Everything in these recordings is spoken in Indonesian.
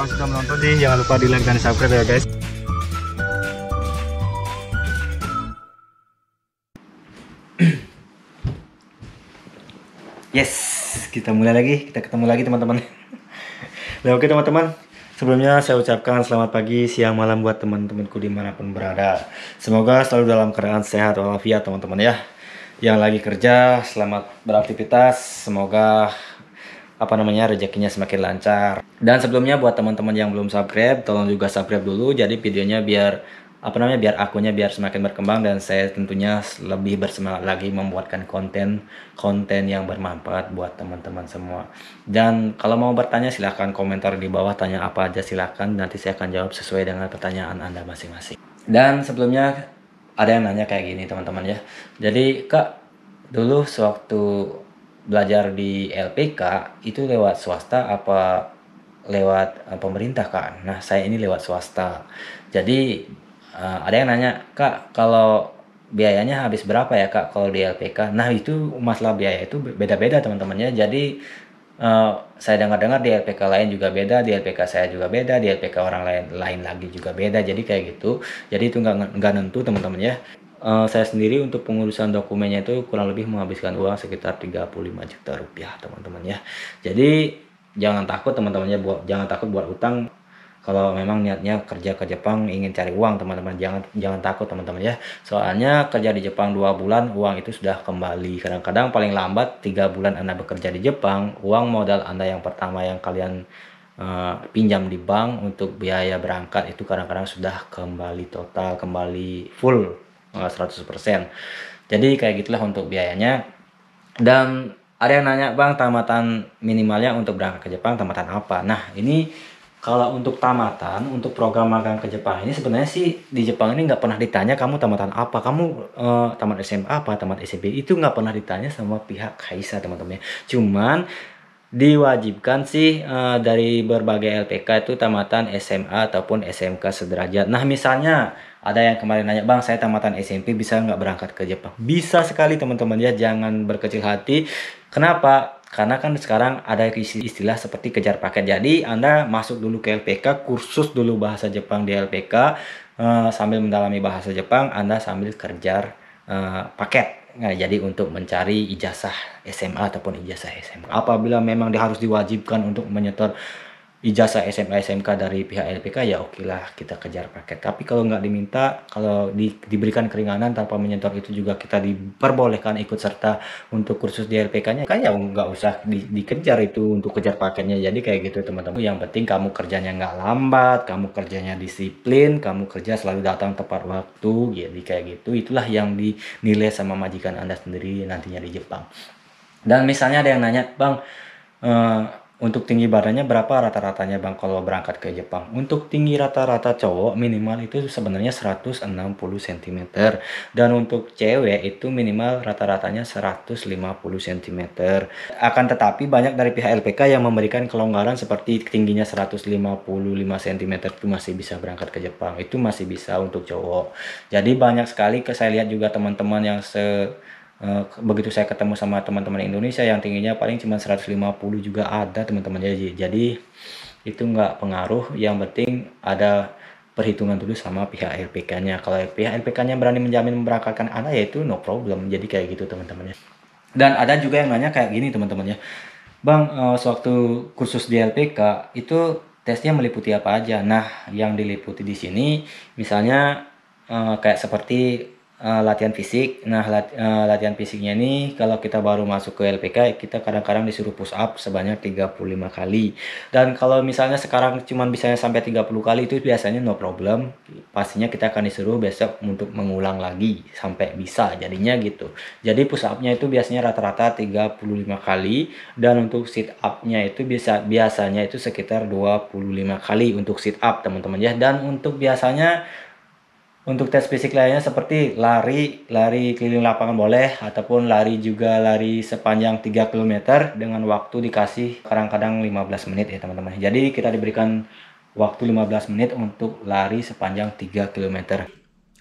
kasih sudah menonton sih. Jangan lupa di like dan subscribe ya guys. Yes, kita mulai lagi. Kita ketemu lagi teman-teman. nah, oke teman-teman, Sebelumnya saya ucapkan selamat pagi, siang, malam buat teman-temanku dimanapun berada. Semoga selalu dalam keadaan sehat walafiat teman-teman ya. Yang lagi kerja, selamat beraktivitas. Semoga apa namanya rezekinya semakin lancar. Dan sebelumnya buat teman-teman yang belum subscribe, tolong juga subscribe dulu jadi videonya biar apa namanya biar akunnya biar semakin berkembang dan saya tentunya lebih bersemangat lagi membuatkan konten konten yang bermanfaat buat teman-teman semua dan kalau mau bertanya silahkan komentar di bawah tanya apa aja silahkan nanti saya akan jawab sesuai dengan pertanyaan anda masing-masing dan sebelumnya ada yang nanya kayak gini teman-teman ya jadi kak dulu sewaktu belajar di LPK itu lewat swasta apa lewat eh, pemerintah kak? Nah saya ini lewat swasta. Jadi uh, ada yang nanya kak kalau biayanya habis berapa ya kak kalau di LPK? Nah itu masalah biaya itu beda-beda teman-temannya. Jadi uh, saya dengar-dengar di LPK lain juga beda, di LPK saya juga beda, di LPK orang lain lain lagi juga beda. Jadi kayak gitu. Jadi itu nggak nggak nentu teman temannya Eh, saya sendiri untuk pengurusan dokumennya itu kurang lebih menghabiskan uang sekitar 35 juta rupiah teman-teman ya jadi jangan takut teman-temannya buat jangan takut buat utang kalau memang niatnya kerja ke Jepang ingin cari uang teman-teman jangan jangan takut teman-teman ya soalnya kerja di Jepang dua bulan uang itu sudah kembali kadang-kadang paling lambat tiga bulan anda bekerja di Jepang uang modal anda yang pertama yang kalian eh, pinjam di bank untuk biaya berangkat itu kadang-kadang sudah kembali total kembali full 100%. Jadi kayak gitulah untuk biayanya. Dan ada yang nanya, "Bang, tamatan minimalnya untuk berangkat ke Jepang tamatan apa?" Nah, ini kalau untuk tamatan, untuk program magang ke Jepang ini sebenarnya sih di Jepang ini nggak pernah ditanya kamu tamatan apa, kamu eh, tamat SMA apa, tamat SMP itu nggak pernah ditanya sama pihak Kaisa teman-teman. Cuman diwajibkan sih eh, dari berbagai LPK itu tamatan SMA ataupun SMK sederajat. Nah misalnya ada yang kemarin nanya, bang saya tamatan SMP bisa nggak berangkat ke Jepang? Bisa sekali teman-teman ya, jangan berkecil hati. Kenapa? Karena kan sekarang ada istilah seperti kejar paket. Jadi Anda masuk dulu ke LPK, kursus dulu bahasa Jepang di LPK. Uh, eh, sambil mendalami bahasa Jepang, Anda sambil kerja uh, eh, paket. Nah, jadi untuk mencari ijazah SMA ataupun ijazah SMA. Apabila memang diharus diwajibkan untuk menyetor ijazah SMA SMK dari pihak LPK ya oke lah kita kejar paket tapi kalau nggak diminta kalau di, diberikan keringanan tanpa menyentuh itu juga kita diperbolehkan ikut serta untuk kursus di LPK nya kan ya nggak usah di, dikejar itu untuk kejar paketnya jadi kayak gitu teman-teman yang penting kamu kerjanya nggak lambat kamu kerjanya disiplin kamu kerja selalu datang tepat waktu jadi ya, kayak gitu itulah yang dinilai sama majikan anda sendiri nantinya di Jepang dan misalnya ada yang nanya bang uh, untuk tinggi badannya berapa rata-ratanya Bang kalau berangkat ke Jepang? Untuk tinggi rata-rata cowok minimal itu sebenarnya 160 cm. Dan untuk cewek itu minimal rata-ratanya 150 cm. Akan tetapi banyak dari pihak LPK yang memberikan kelonggaran seperti tingginya 155 cm itu masih bisa berangkat ke Jepang. Itu masih bisa untuk cowok. Jadi banyak sekali saya lihat juga teman-teman yang se Eh, begitu saya ketemu sama teman-teman Indonesia yang tingginya paling cuma 150 juga ada teman-teman jadi jadi itu nggak pengaruh yang penting ada perhitungan dulu sama pihak LPK-nya kalau pihak LPK-nya berani menjamin memberangkatkan anak ya itu no problem jadi kayak gitu teman-temannya dan ada juga yang nanya kayak gini teman-temannya bang eh, sewaktu kursus di LPK itu tesnya meliputi apa aja nah yang diliputi di sini misalnya eh, kayak seperti uh, latihan fisik. Nah, lat, uh, latihan fisiknya ini kalau kita baru masuk ke LPK, kita kadang-kadang disuruh push up sebanyak 35 kali. Dan kalau misalnya sekarang cuma bisa sampai 30 kali itu biasanya no problem. Pastinya kita akan disuruh besok untuk mengulang lagi sampai bisa jadinya gitu. Jadi push upnya itu biasanya rata-rata 35 kali dan untuk sit up-nya itu bisa biasanya itu sekitar 25 kali untuk sit up, teman-teman ya. Dan untuk biasanya untuk tes fisik lainnya seperti lari, lari keliling lapangan boleh ataupun lari juga lari sepanjang 3 km dengan waktu dikasih kadang-kadang 15 menit ya teman-teman. Jadi kita diberikan waktu 15 menit untuk lari sepanjang 3 km.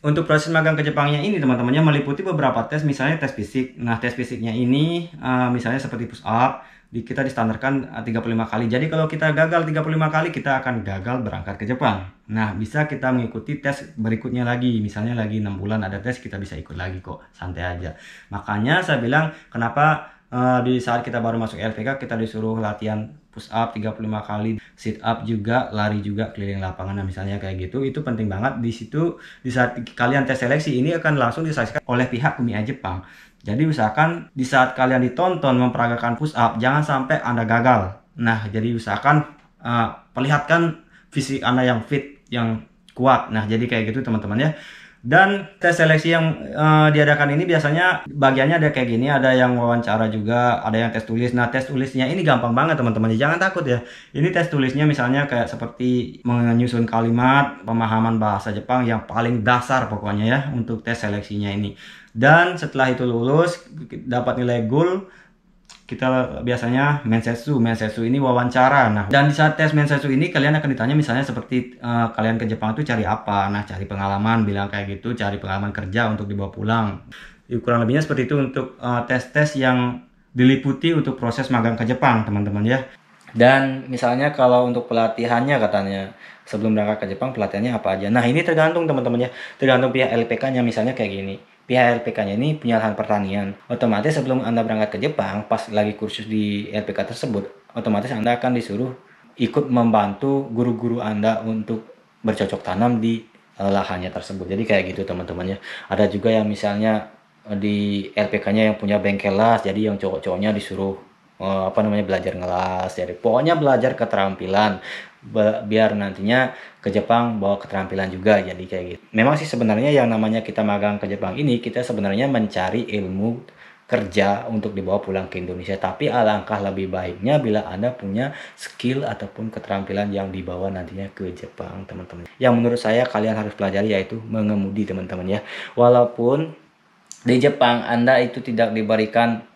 Untuk proses magang ke Jepangnya ini teman-temannya meliputi beberapa tes misalnya tes fisik. Nah, tes fisiknya ini uh, misalnya seperti push up, di, kita distandarkan 35 eh, kali. Jadi kalau kita gagal 35 kali, kita akan gagal berangkat ke Jepang. Nah, bisa kita mengikuti tes berikutnya lagi. Misalnya lagi 6 bulan ada tes, kita bisa ikut lagi kok. Santai aja. Makanya saya bilang, kenapa uh, di saat kita baru masuk LPK, kita disuruh latihan push up 35 kali, sit up juga, lari juga keliling lapangan. Nah, misalnya kayak gitu, itu penting banget. Di situ, di saat kalian tes seleksi, ini akan langsung disaksikan oleh pihak Kumia Jepang. Jadi usahakan di saat kalian ditonton memperagakan push up, jangan sampai Anda gagal. Nah, jadi usahakan uh, eh, perlihatkan fisik Anda yang fit, yang kuat. Nah, jadi kayak gitu teman-teman ya. Dan tes seleksi yang uh, diadakan ini biasanya bagiannya ada kayak gini, ada yang wawancara juga, ada yang tes tulis. Nah, tes tulisnya ini gampang banget teman-teman. Jangan takut ya. Ini tes tulisnya misalnya kayak seperti menyusun kalimat, pemahaman bahasa Jepang yang paling dasar pokoknya ya untuk tes seleksinya ini. Dan setelah itu lulus dapat nilai goal kita eh, biasanya mensetsu. Mensetsu ini wawancara. Nah, dan di saat tes mensetsu ini kalian akan ditanya misalnya seperti uh, kalian ke Jepang itu cari apa? Nah, cari pengalaman bilang kayak gitu, cari pengalaman kerja untuk dibawa pulang. Ya, kurang lebihnya seperti itu untuk eh, tes-tes yang diliputi untuk proses magang ke Jepang, teman-teman ya. Dan misalnya kalau untuk pelatihannya katanya sebelum berangkat ke Jepang pelatihannya apa aja. Nah, ini tergantung teman-teman ya. Tergantung pihak LPK-nya misalnya kayak gini pihak LPK-nya ini punya lahan pertanian. Otomatis sebelum Anda berangkat ke Jepang, pas lagi kursus di LPK tersebut, otomatis Anda akan disuruh ikut membantu guru-guru Anda untuk bercocok tanam di e, lahannya tersebut. Jadi kayak gitu teman-temannya. Ada juga yang misalnya e, di LPK-nya yang punya bengkel bengkelas, jadi yang cowok-cowoknya disuruh Eh, apa namanya belajar ngelas jadi pokoknya belajar keterampilan biar nantinya ke Jepang bawa keterampilan juga jadi kayak gitu memang sih sebenarnya yang namanya kita magang ke Jepang ini kita sebenarnya mencari ilmu kerja untuk dibawa pulang ke Indonesia tapi alangkah lebih baiknya bila Anda punya skill ataupun keterampilan yang dibawa nantinya ke Jepang teman-teman yang menurut saya kalian harus pelajari yaitu mengemudi teman-teman ya walaupun di Jepang Anda itu tidak diberikan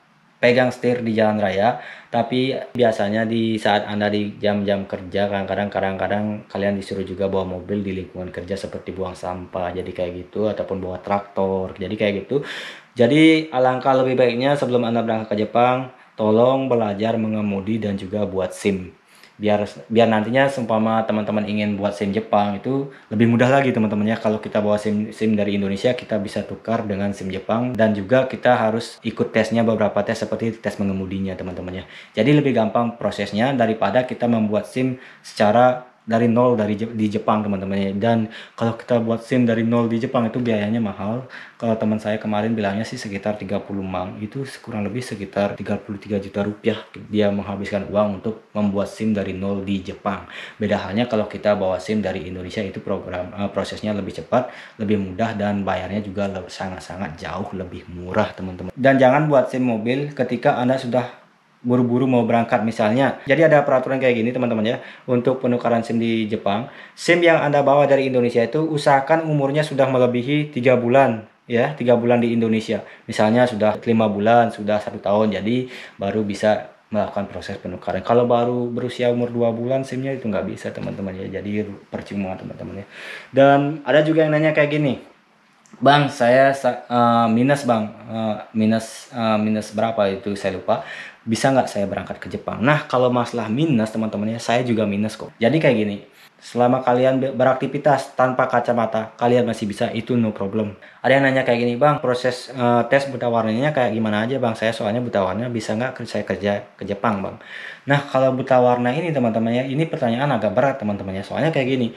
pegang setir di jalan raya, tapi biasanya di saat Anda di jam-jam kerja kadang-kadang kadang-kadang kalian disuruh juga bawa mobil di lingkungan kerja seperti buang sampah jadi kayak gitu ataupun bawa traktor. Jadi kayak gitu. Jadi alangkah lebih baiknya sebelum Anda berangkat ke Jepang, tolong belajar mengemudi dan juga buat SIM biar biar nantinya seumpama teman-teman ingin buat SIM Jepang itu lebih mudah lagi teman-temannya kalau kita bawa SIM SIM dari Indonesia kita bisa tukar dengan SIM Jepang dan juga kita harus ikut tesnya beberapa tes seperti tes mengemudinya teman-temannya. Jadi lebih gampang prosesnya daripada kita membuat SIM secara dari nol dari di Jepang teman-teman ya dan kalau kita buat SIM dari nol di Jepang itu biayanya mahal kalau teman saya kemarin bilangnya sih sekitar 30 mang itu kurang lebih sekitar 33 juta rupiah dia menghabiskan uang untuk membuat SIM dari nol di Jepang beda halnya kalau kita bawa SIM dari Indonesia itu program uh, prosesnya lebih cepat lebih mudah dan bayarnya juga sangat-sangat jauh lebih murah teman-teman dan jangan buat SIM mobil ketika Anda sudah buru-buru mau berangkat misalnya. Jadi ada peraturan kayak gini teman-teman ya untuk penukaran SIM di Jepang. SIM yang Anda bawa dari Indonesia itu usahakan umurnya sudah melebihi tiga bulan ya tiga bulan di Indonesia misalnya sudah lima bulan sudah satu tahun jadi baru bisa melakukan proses penukaran kalau baru berusia umur dua bulan simnya itu nggak bisa teman-teman ya jadi percuma teman-teman ya dan ada juga yang nanya kayak gini bang saya uh, minus bang uh, minus uh, minus berapa itu saya lupa bisa nggak saya berangkat ke Jepang? Nah, kalau masalah minus teman-temannya, saya juga minus kok. Jadi kayak gini, selama kalian beraktivitas tanpa kacamata, kalian masih bisa itu no problem. Ada yang nanya kayak gini, Bang, proses uh, tes buta warnanya kayak gimana aja, Bang? Saya soalnya buta warna bisa nggak saya kerja ke Jepang, Bang? Nah, kalau buta warna ini teman-temannya, ini pertanyaan agak berat teman-temannya. Soalnya kayak gini,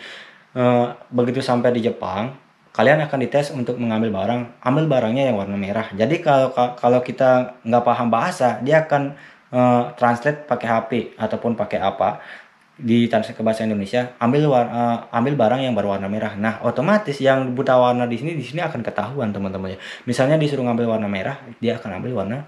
uh, begitu sampai di Jepang, kalian akan dites untuk mengambil barang, ambil barangnya yang warna merah. Jadi kalau kalau kita nggak paham bahasa, dia akan uh, translate pakai HP ataupun pakai apa di translate ke bahasa Indonesia, ambil warna, uh, eh, ambil barang yang berwarna merah. Nah, otomatis yang buta warna di sini di sini akan ketahuan teman temannya Misalnya disuruh ngambil warna merah, dia akan ambil warna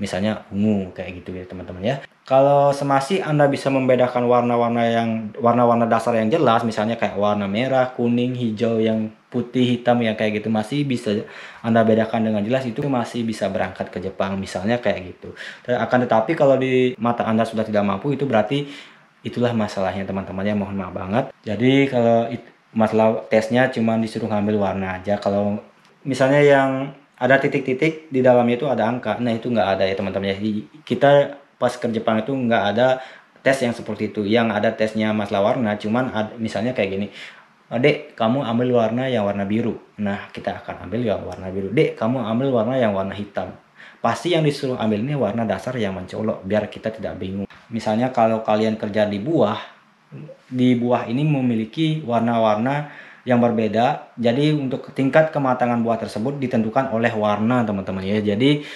misalnya ungu kayak gitu ya teman-teman ya. Kalau semasi Anda bisa membedakan warna-warna yang warna-warna dasar yang jelas misalnya kayak warna merah, kuning, hijau yang putih, hitam yang kayak gitu masih bisa Anda bedakan dengan jelas itu masih bisa berangkat ke Jepang misalnya kayak gitu. Akan tetapi kalau di mata Anda sudah tidak mampu itu berarti itulah masalahnya teman-teman ya mohon maaf banget. Jadi kalau masalah tesnya cuma disuruh ngambil warna aja kalau misalnya yang ada titik-titik di dalamnya itu ada angka nah itu nggak ada ya teman-teman ya kita pas ke Jepang itu nggak ada tes yang seperti itu yang ada tesnya masalah warna cuman ada, misalnya kayak gini Dek, kamu ambil warna yang warna biru. Nah, kita akan ambil yang warna biru. Dek, kamu ambil warna yang warna hitam. Pasti yang disuruh ambil ini warna dasar yang mencolok biar kita tidak bingung. Misalnya kalau kalian kerja di buah, di buah ini memiliki warna-warna yang berbeda. Jadi untuk tingkat kematangan buah tersebut ditentukan oleh warna teman-teman ya. Jadi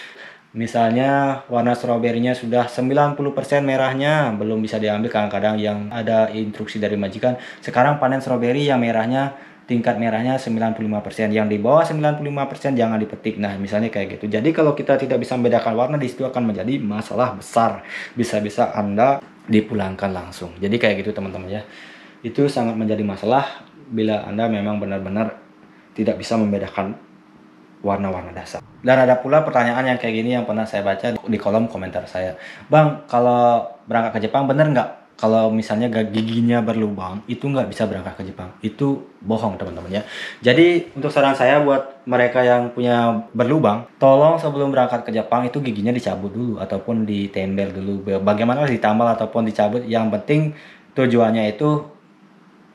misalnya warna stroberinya sudah 90% merahnya belum bisa diambil kadang-kadang yang ada instruksi dari majikan sekarang panen stroberi yang merahnya tingkat merahnya 95% yang di bawah 95% jangan dipetik nah misalnya kayak gitu jadi kalau kita tidak bisa membedakan warna disitu akan menjadi masalah besar bisa-bisa anda dipulangkan langsung jadi kayak gitu teman-teman ya itu sangat menjadi masalah bila Anda memang benar-benar tidak bisa membedakan warna-warna dasar. Dan ada pula pertanyaan yang kayak gini yang pernah saya baca di kolom komentar saya. Bang, kalau berangkat ke Jepang benar nggak? Kalau misalnya giginya berlubang, itu nggak bisa berangkat ke Jepang. Itu bohong teman-teman ya. Jadi untuk saran saya buat mereka yang punya berlubang, tolong sebelum berangkat ke Jepang itu giginya dicabut dulu ataupun ditembel dulu. Bagaimana ditambal ataupun dicabut, yang penting tujuannya itu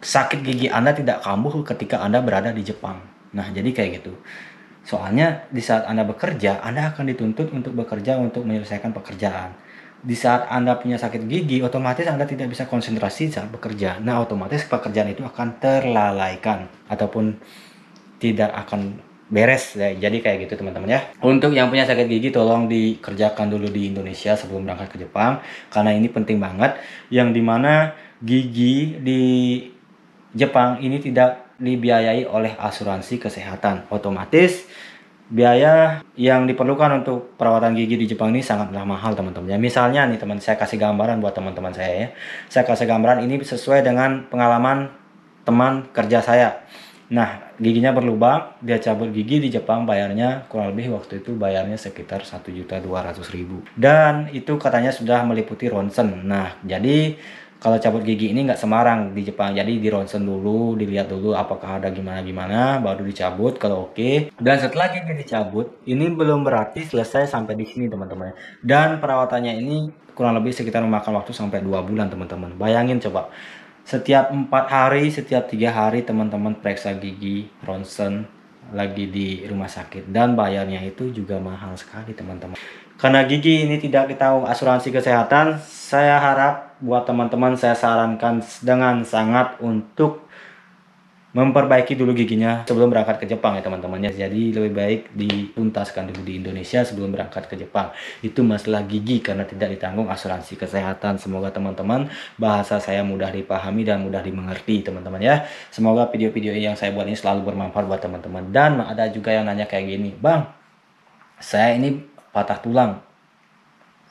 sakit gigi Anda tidak kambuh ketika Anda berada di Jepang. Nah, jadi kayak gitu. Soalnya di saat Anda bekerja, Anda akan dituntut untuk bekerja untuk menyelesaikan pekerjaan. Di saat Anda punya sakit gigi, otomatis Anda tidak bisa konsentrasi saat bekerja. Nah, otomatis pekerjaan itu akan terlalaikan ataupun tidak akan beres. Ya, jadi kayak gitu teman-teman ya. Untuk yang punya sakit gigi tolong dikerjakan dulu di Indonesia sebelum berangkat ke Jepang karena ini penting banget yang dimana gigi di Jepang ini tidak dibiayai oleh asuransi kesehatan. Otomatis biaya yang diperlukan untuk perawatan gigi di Jepang ini sangatlah mahal teman-teman. Ya, misalnya nih teman, saya kasih gambaran buat teman-teman saya ya. Saya kasih gambaran ini sesuai dengan pengalaman teman kerja saya. Nah, giginya berlubang, dia cabut gigi di Jepang bayarnya kurang lebih waktu itu bayarnya sekitar 1.200.000. Dan itu katanya sudah meliputi ronsen. Nah, jadi kalau cabut gigi ini nggak semarang di Jepang jadi di Ronsen dulu dilihat dulu apakah ada gimana gimana baru dicabut kalau oke okay. dan setelah gigi dicabut ini belum berarti selesai sampai di sini teman-teman dan perawatannya ini kurang lebih sekitar memakan waktu sampai dua bulan teman-teman bayangin coba setiap empat hari setiap tiga hari teman-teman periksa gigi ronsen lagi di rumah sakit dan bayarnya itu juga mahal sekali teman-teman karena gigi ini tidak kita asuransi kesehatan saya harap buat teman-teman saya sarankan dengan sangat untuk memperbaiki dulu giginya sebelum berangkat ke Jepang ya teman-temannya. Jadi lebih baik dituntaskan dulu di Indonesia sebelum berangkat ke Jepang. Itu masalah gigi karena tidak ditanggung asuransi kesehatan. Semoga teman-teman bahasa saya mudah dipahami dan mudah dimengerti teman-teman ya. Semoga video-video yang saya buat ini selalu bermanfaat buat teman-teman. Dan ada juga yang nanya kayak gini, Bang, saya ini patah tulang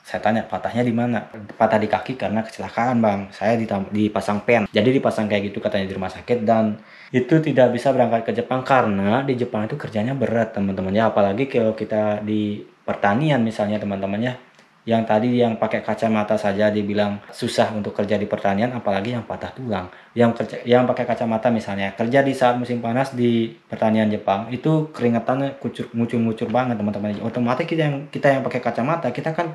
saya tanya patahnya di mana? Patah di kaki karena kecelakaan bang. Saya dipasang pen. Jadi dipasang kayak gitu katanya di rumah sakit dan itu tidak bisa berangkat ke Jepang karena di Jepang itu kerjanya berat teman-teman ya. Apalagi kalau kita di pertanian misalnya teman-teman ya. Yang tadi yang pakai kacamata saja dibilang susah untuk kerja di pertanian, apalagi yang patah tulang. Yang kerja, yang pakai kacamata misalnya kerja di saat musim panas di pertanian Jepang itu keringetannya kucur, mucur-mucur banget teman-teman. Otomatis kita yang kita yang pakai kacamata kita kan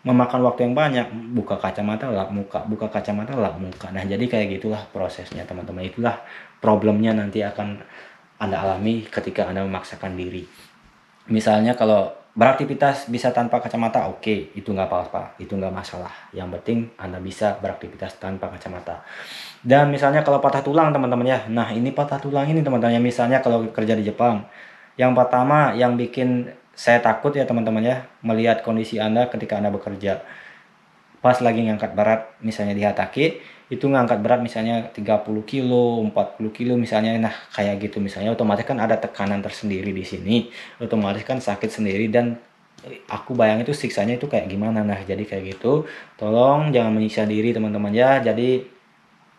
memakan waktu yang banyak buka kacamata lap muka buka kacamata lap muka nah jadi kayak gitulah prosesnya teman-teman itulah problemnya nanti akan anda alami ketika anda memaksakan diri misalnya kalau beraktivitas bisa tanpa kacamata oke okay, itu nggak apa-apa itu nggak masalah yang penting anda bisa beraktivitas tanpa kacamata dan misalnya kalau patah tulang teman-teman ya nah ini patah tulang ini teman-teman ya misalnya kalau kerja di Jepang yang pertama yang bikin saya takut ya teman-teman ya melihat kondisi Anda ketika Anda bekerja. Pas lagi ngangkat berat misalnya di hataki itu ngangkat berat misalnya 30 kilo, 40 kilo misalnya. Nah, kayak gitu misalnya otomatis kan ada tekanan tersendiri di sini. Otomatis kan sakit sendiri dan aku bayang itu siksanya itu kayak gimana nah jadi kayak gitu tolong jangan menyiksa diri teman-teman ya jadi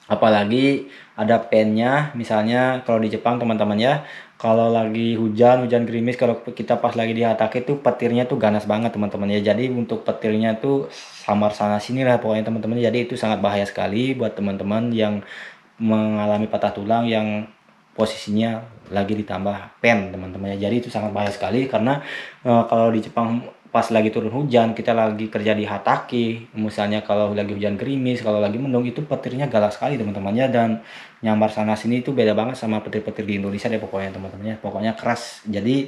apalagi ada pennya misalnya kalau di Jepang teman-teman ya kalau lagi hujan hujan gerimis kalau kita pas lagi di hatake itu petirnya tuh ganas banget teman-teman ya jadi untuk petirnya tuh samar sana sini lah pokoknya teman-teman jadi itu sangat bahaya sekali buat teman-teman yang mengalami patah tulang yang posisinya lagi ditambah pen teman-teman ya jadi itu sangat bahaya sekali karena uh, kalau di Jepang pas lagi turun hujan kita lagi kerja di hataki misalnya kalau lagi hujan gerimis kalau lagi mendung itu petirnya galak sekali teman-temannya dan nyambar sana sini itu beda banget sama petir-petir di Indonesia deh pokoknya teman-temannya pokoknya keras jadi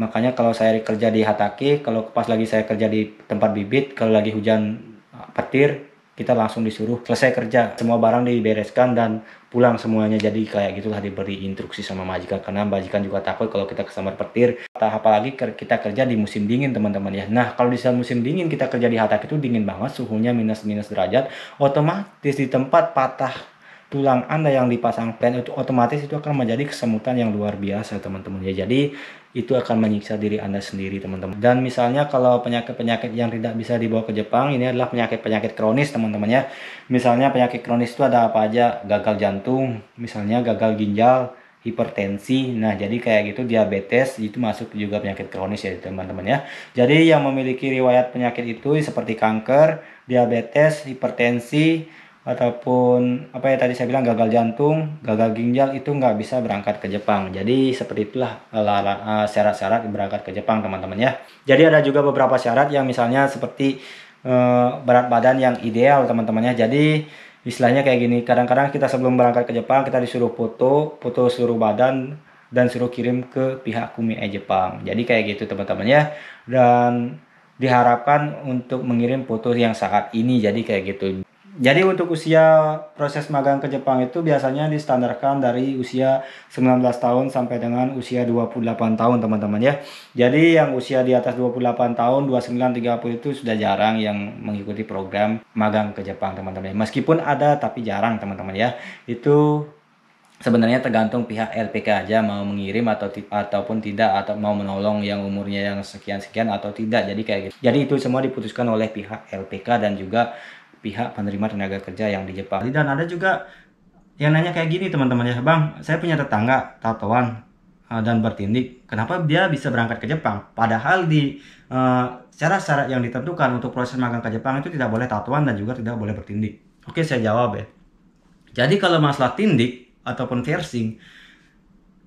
makanya kalau saya kerja di hataki kalau pas lagi saya kerja di tempat bibit kalau lagi hujan petir kita langsung disuruh selesai kerja semua barang dibereskan dan pulang semuanya jadi kayak gitulah diberi instruksi sama majikan karena majikan juga takut kalau kita kesambar petir tak apalagi kita kerja di musim dingin teman-teman ya nah kalau di saat musim dingin kita kerja di hatak itu dingin banget suhunya minus minus derajat otomatis di tempat patah tulang Anda yang dipasang plan itu otomatis itu akan menjadi kesemutan yang luar biasa teman-teman ya. Jadi itu akan menyiksa diri Anda sendiri teman-teman. Dan misalnya kalau penyakit-penyakit yang tidak bisa dibawa ke Jepang ini adalah penyakit-penyakit kronis teman-teman ya. Misalnya penyakit kronis itu ada apa aja? Gagal jantung, misalnya gagal ginjal, hipertensi. Nah, jadi kayak gitu diabetes itu masuk juga penyakit kronis ya teman-teman ya. Jadi yang memiliki riwayat penyakit itu seperti kanker, diabetes, hipertensi, ataupun apa ya tadi saya bilang gagal jantung, gagal ginjal itu nggak bisa berangkat ke Jepang. Jadi seperti itulah eh, eh, syarat-syarat berangkat ke Jepang teman-teman ya. Jadi ada juga beberapa syarat yang misalnya seperti eh, berat badan yang ideal teman-temannya. Jadi istilahnya kayak gini, kadang-kadang kita sebelum berangkat ke Jepang kita disuruh foto, foto seluruh badan dan suruh kirim ke pihak Kumiai Jepang. Jadi kayak gitu teman-teman ya. Dan diharapkan untuk mengirim foto yang saat ini jadi kayak gitu. Jadi untuk usia proses magang ke Jepang itu biasanya distandarkan dari usia 19 tahun sampai dengan usia 28 tahun teman-teman ya. Jadi yang usia di atas 28 tahun 29 30 itu sudah jarang yang mengikuti program magang ke Jepang teman-teman. Ya. Meskipun ada tapi jarang teman-teman ya. Itu sebenarnya tergantung pihak LPK aja mau mengirim atau ataupun tidak atau mau menolong yang umurnya yang sekian sekian atau tidak jadi kayak gitu. jadi itu semua diputuskan oleh pihak LPK dan juga pihak penerima tenaga kerja yang di Jepang. Dan ada juga yang nanya kayak gini teman-teman ya, Bang, saya punya tetangga tatoan eh, dan bertindik, kenapa dia bisa berangkat ke Jepang? Padahal di eh, syarat-syarat yang ditentukan untuk proses magang ke Jepang itu tidak boleh tatoan dan juga tidak boleh bertindik. Oke, saya jawab ya. Jadi kalau masalah tindik ataupun piercing,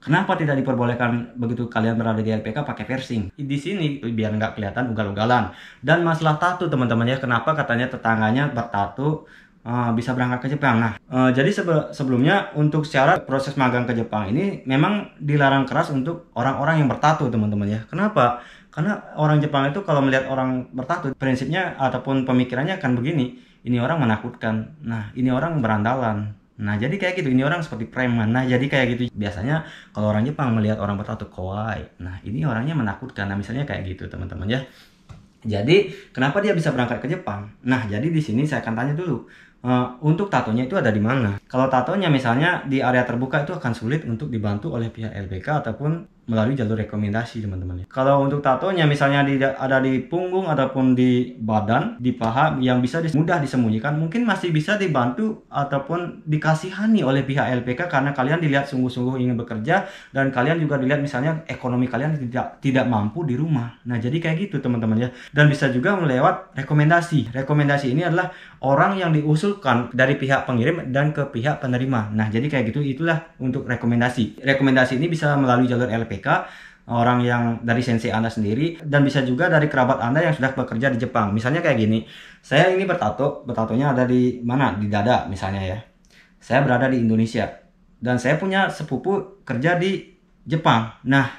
Kenapa tidak diperbolehkan begitu kalian berada di LPK pakai piercing? Di sini biar nggak kelihatan ugal-ugalan. Dan masalah tato teman-teman ya, kenapa katanya tetangganya bertato Uh, eh, bisa berangkat ke Jepang. Nah, uh, jadi sebelumnya untuk secara proses magang ke Jepang ini memang dilarang keras untuk orang-orang yang bertato, teman-teman ya. Kenapa? Karena orang Jepang itu kalau melihat orang bertato, prinsipnya ataupun pemikirannya akan begini, ini orang menakutkan. Nah, ini orang berandalan Nah, jadi kayak gitu. Ini orang seperti preman. Nah, jadi kayak gitu. Biasanya kalau orang Jepang melihat orang bertato kawaii. Nah, ini orangnya menakutkan. Nah, misalnya kayak gitu, teman-teman ya. Jadi, kenapa dia bisa berangkat ke Jepang? Nah, jadi di sini saya akan tanya dulu. Uh, untuk tatonya itu ada di mana? Kalau tatonya misalnya di area terbuka itu akan sulit untuk dibantu oleh pihak LBK ataupun melalui jalur rekomendasi teman-teman. ya. Kalau untuk tatonya misalnya di, ada di punggung ataupun di badan, di paha yang bisa dis, mudah disembunyikan mungkin masih bisa dibantu ataupun dikasihani oleh pihak LPK karena kalian dilihat sungguh-sungguh ingin bekerja dan kalian juga dilihat misalnya ekonomi kalian tidak tidak mampu di rumah. Nah, jadi kayak gitu teman-teman ya. Dan bisa juga melewat rekomendasi. Rekomendasi ini adalah orang yang diusulkan dari pihak pengirim dan ke pihak penerima. Nah, jadi kayak gitu itulah untuk rekomendasi. Rekomendasi ini bisa melalui jalur LPK PPK orang yang dari sensei Anda sendiri dan bisa juga dari kerabat Anda yang sudah bekerja di Jepang. Misalnya kayak gini, saya ini bertato, bertatonya ada di mana? Di dada misalnya ya. Saya berada di Indonesia dan saya punya sepupu kerja di Jepang. Nah,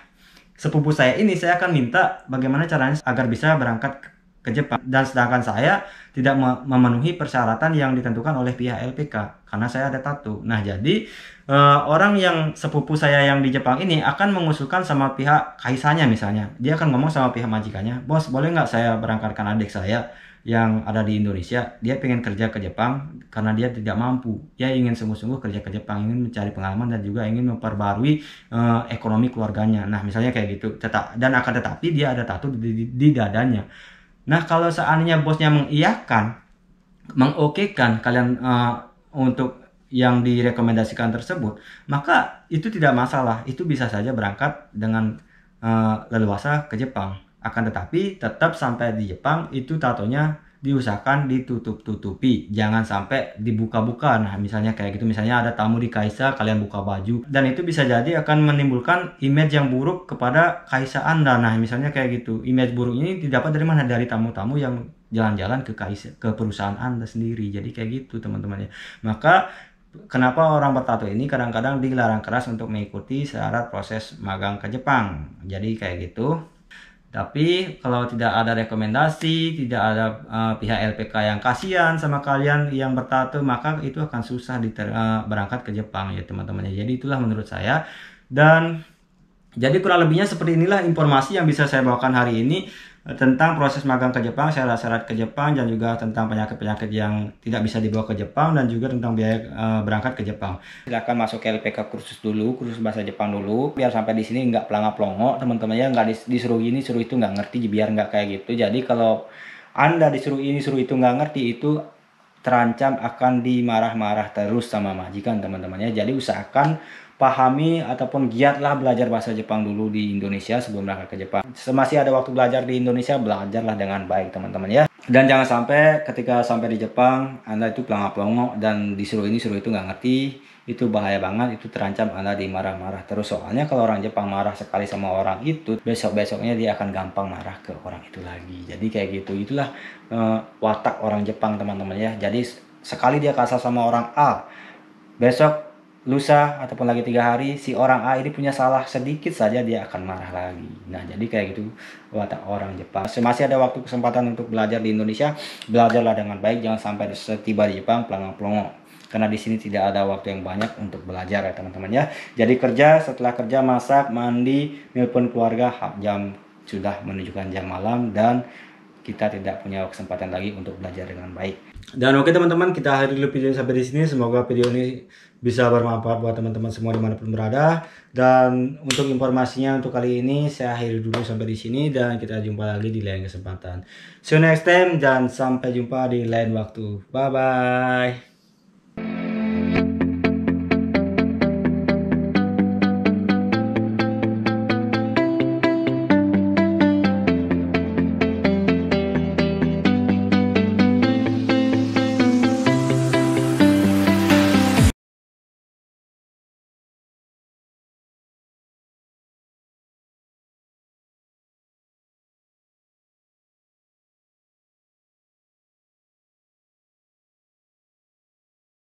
sepupu saya ini saya akan minta bagaimana caranya agar bisa berangkat ke Jepang dan sedangkan saya tidak memenuhi persyaratan yang ditentukan oleh pihak LPK karena saya ada tato. Nah, jadi uh, orang yang sepupu saya yang di Jepang ini akan mengusulkan sama pihak kaisanya misalnya. Dia akan ngomong sama pihak majikannya, "Bos, boleh nggak saya berangkatkan adik saya yang ada di Indonesia? Dia pengen kerja ke Jepang karena dia tidak mampu. Dia ingin sungguh-sungguh kerja ke Jepang, ingin mencari pengalaman dan juga ingin memperbarui uh, ekonomi keluarganya." Nah, misalnya kayak gitu. Tetap dan akan tetapi dia ada tato di, di, di dadanya Nah, kalau seandainya bosnya mengiyakan, mengokekan kalian uh, untuk yang direkomendasikan tersebut, maka itu tidak masalah. Itu bisa saja berangkat dengan uh, leluasa ke Jepang. Akan tetapi tetap sampai di Jepang itu tatonya diusahakan ditutup-tutupi jangan sampai dibuka-buka nah misalnya kayak gitu misalnya ada tamu di kaisa kalian buka baju dan itu bisa jadi akan menimbulkan image yang buruk kepada kaisa anda nah misalnya kayak gitu image buruk ini didapat dari mana dari tamu-tamu yang jalan-jalan ke kaisa ke perusahaan anda sendiri jadi kayak gitu teman teman ya maka kenapa orang bertato ini kadang-kadang dilarang keras untuk mengikuti syarat proses magang ke Jepang jadi kayak gitu tapi kalau tidak ada rekomendasi, tidak ada uh, pihak LPK yang kasihan sama kalian yang bertato, maka itu akan susah diter, uh, eh, berangkat ke Jepang ya teman-temannya. Jadi itulah menurut saya. Dan jadi kurang lebihnya seperti inilah informasi yang bisa saya bawakan hari ini tentang proses magang ke Jepang, syarat-syarat ke Jepang dan juga tentang penyakit-penyakit yang tidak bisa dibawa ke Jepang dan juga tentang biaya uh, berangkat ke Jepang. Silahkan masuk ke LPK kursus dulu, kursus bahasa Jepang dulu, biar sampai di sini nggak pelangap pelongo, teman-temannya teman nggak disuruh ini, suruh itu nggak ngerti, biar nggak kayak gitu. Jadi kalau anda disuruh ini, suruh itu nggak ngerti itu terancam akan dimarah-marah terus sama majikan teman-temannya. Jadi usahakan pahami ataupun giatlah belajar bahasa Jepang dulu di Indonesia sebelum berangkat ke Jepang. Masih ada waktu belajar di Indonesia, belajarlah dengan baik teman-teman ya. Dan jangan sampai ketika sampai di Jepang, Anda itu pelangap-pelongo dan disuruh ini suruh itu nggak ngerti, itu bahaya banget, itu terancam Anda dimarah-marah terus. Soalnya kalau orang Jepang marah sekali sama orang itu, besok-besoknya dia akan gampang marah ke orang itu lagi. Jadi kayak gitu, itulah uh, watak orang Jepang teman-teman ya. Jadi sekali dia kasar sama orang A, besok lusa ataupun lagi tiga hari si orang A ini punya salah sedikit saja dia akan marah lagi nah jadi kayak gitu watak orang Jepang masih ada waktu kesempatan untuk belajar di Indonesia belajarlah dengan baik jangan sampai setiba di Jepang pelongo-pelongo karena di sini tidak ada waktu yang banyak untuk belajar ya teman-teman ya jadi kerja setelah kerja masak mandi nelpon keluarga jam sudah menunjukkan jam malam dan kita tidak punya kesempatan lagi untuk belajar dengan baik. Dan oke teman-teman, kita akhiri dulu video ini sampai di sini. Semoga video ini bisa bermanfaat buat teman-teman semua dimanapun berada. Dan untuk informasinya untuk kali ini, saya akhiri dulu sampai di sini. Dan kita jumpa lagi di lain kesempatan. See you next time, dan sampai jumpa di lain waktu. Bye-bye.